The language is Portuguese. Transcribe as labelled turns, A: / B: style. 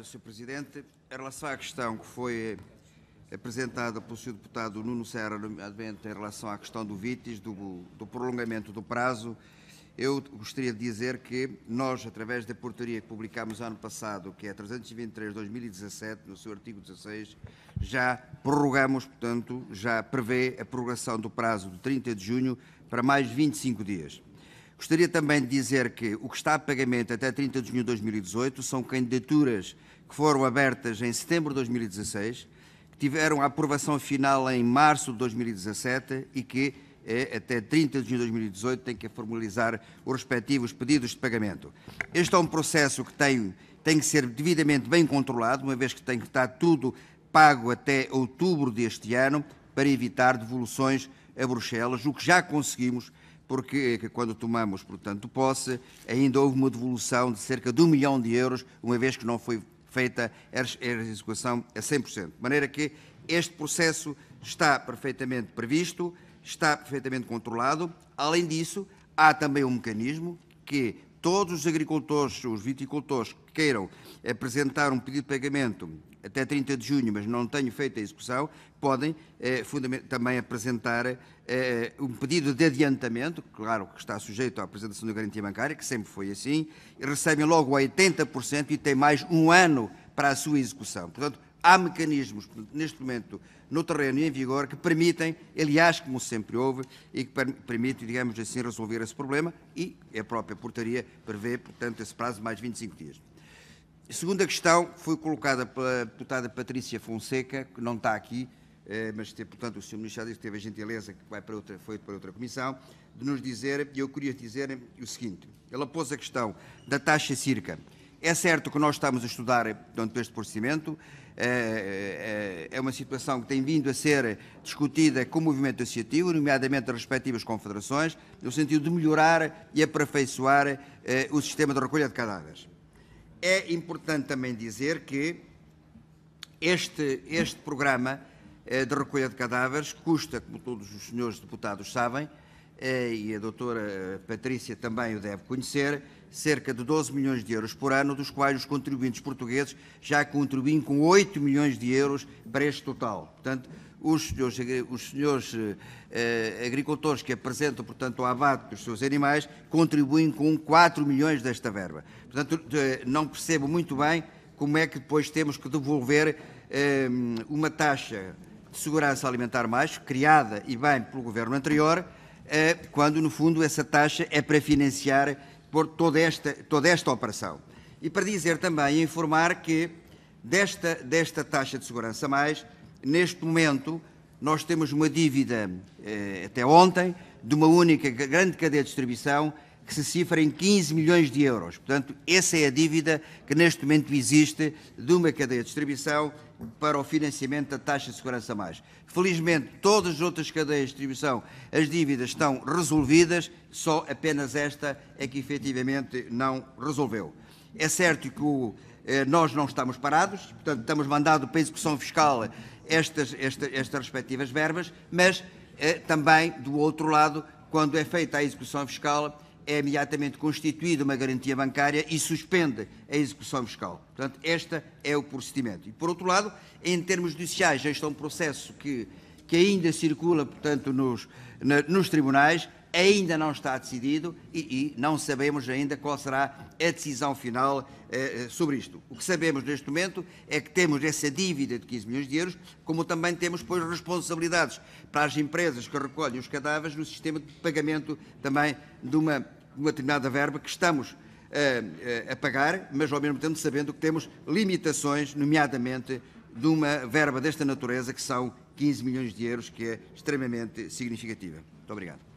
A: Obrigado, Sr. Presidente. Em relação à questão que foi apresentada pelo Sr. Deputado Nuno Serra, nomeadamente em relação à questão do VITIS, do, do prolongamento do prazo, eu gostaria de dizer que nós, através da portaria que publicámos ano passado, que é 323 de 2017, no seu artigo 16, já prorrogamos, portanto, já prevê a prorrogação do prazo de 30 de junho para mais 25 dias. Gostaria também de dizer que o que está a pagamento até 30 de junho de 2018 são candidaturas que foram abertas em setembro de 2016, que tiveram a aprovação final em março de 2017 e que é, até 30 de junho de 2018 têm que formalizar os respectivos pedidos de pagamento. Este é um processo que tem, tem que ser devidamente bem controlado, uma vez que tem que estar tudo pago até outubro deste ano, para evitar devoluções a Bruxelas, o que já conseguimos porque é quando tomamos, portanto, posse, ainda houve uma devolução de cerca de um milhão de euros, uma vez que não foi feita a execução a 100%. De maneira que este processo está perfeitamente previsto, está perfeitamente controlado. Além disso, há também um mecanismo que todos os agricultores, os viticultores que queiram apresentar um pedido de pagamento até 30 de junho, mas não tenho feito a execução, podem eh, também apresentar eh, um pedido de adiantamento, claro que está sujeito à apresentação da garantia bancária, que sempre foi assim, recebem logo 80% e têm mais um ano para a sua execução. Portanto, há mecanismos, neste momento, no terreno e em vigor, que permitem, aliás, como sempre houve, e que permitem, digamos assim, resolver esse problema e a própria portaria prevê, portanto, esse prazo de mais 25 dias. A segunda questão foi colocada pela deputada Patrícia Fonseca, que não está aqui, eh, mas, portanto, o Sr. Ministro já disse teve a gentileza, que vai para outra, foi para outra comissão, de nos dizer, e eu queria dizer o seguinte, ela pôs a questão da taxa circa, é certo que nós estamos a estudar durante eh, este procedimento, eh, eh, é uma situação que tem vindo a ser discutida com o movimento associativo, nomeadamente as respectivas confederações, no sentido de melhorar e aperfeiçoar o sistema de recolha de cadáveres. É importante também dizer que este, este programa de recolha de cadáveres custa, como todos os senhores deputados sabem, é, e a doutora eh, Patrícia também o deve conhecer, cerca de 12 milhões de euros por ano, dos quais os contribuintes portugueses já contribuem com 8 milhões de euros para este total. Portanto, os senhores, os senhores eh, eh, agricultores que apresentam, portanto, o abate dos seus animais contribuem com 4 milhões desta verba. Portanto, eh, não percebo muito bem como é que depois temos que devolver eh, uma taxa de segurança alimentar mais, criada e bem pelo governo anterior, é quando, no fundo, essa taxa é para financiar por toda esta, toda esta operação. E para dizer também, informar que desta, desta taxa de segurança mais, neste momento, nós temos uma dívida, eh, até ontem, de uma única grande cadeia de distribuição que se cifra em 15 milhões de euros. Portanto, essa é a dívida que neste momento existe de uma cadeia de distribuição para o financiamento da taxa de segurança mais. Felizmente, todas as outras cadeias de distribuição, as dívidas estão resolvidas, só apenas esta é que efetivamente não resolveu. É certo que o, eh, nós não estamos parados, portanto, estamos mandado para a execução fiscal estas, estas respectivas verbas, mas eh, também, do outro lado, quando é feita a execução fiscal, é imediatamente constituída uma garantia bancária e suspende a execução fiscal. Portanto, este é o procedimento. E, por outro lado, em termos judiciais, este é um processo que, que ainda circula, portanto, nos, na, nos tribunais, ainda não está decidido e, e não sabemos ainda qual será a decisão final eh, eh sobre isto. O que sabemos neste momento é que temos essa dívida de 15 milhões de euros, como também temos, pois, responsabilidades para as empresas que recolhem os cadáveres no sistema de pagamento também de uma, uma determinada verba que estamos eh, eh, a pagar, mas ao mesmo tempo sabendo que temos limitações, nomeadamente de uma verba desta natureza, que são 15 milhões de euros, que é extremamente significativa. Muito obrigado.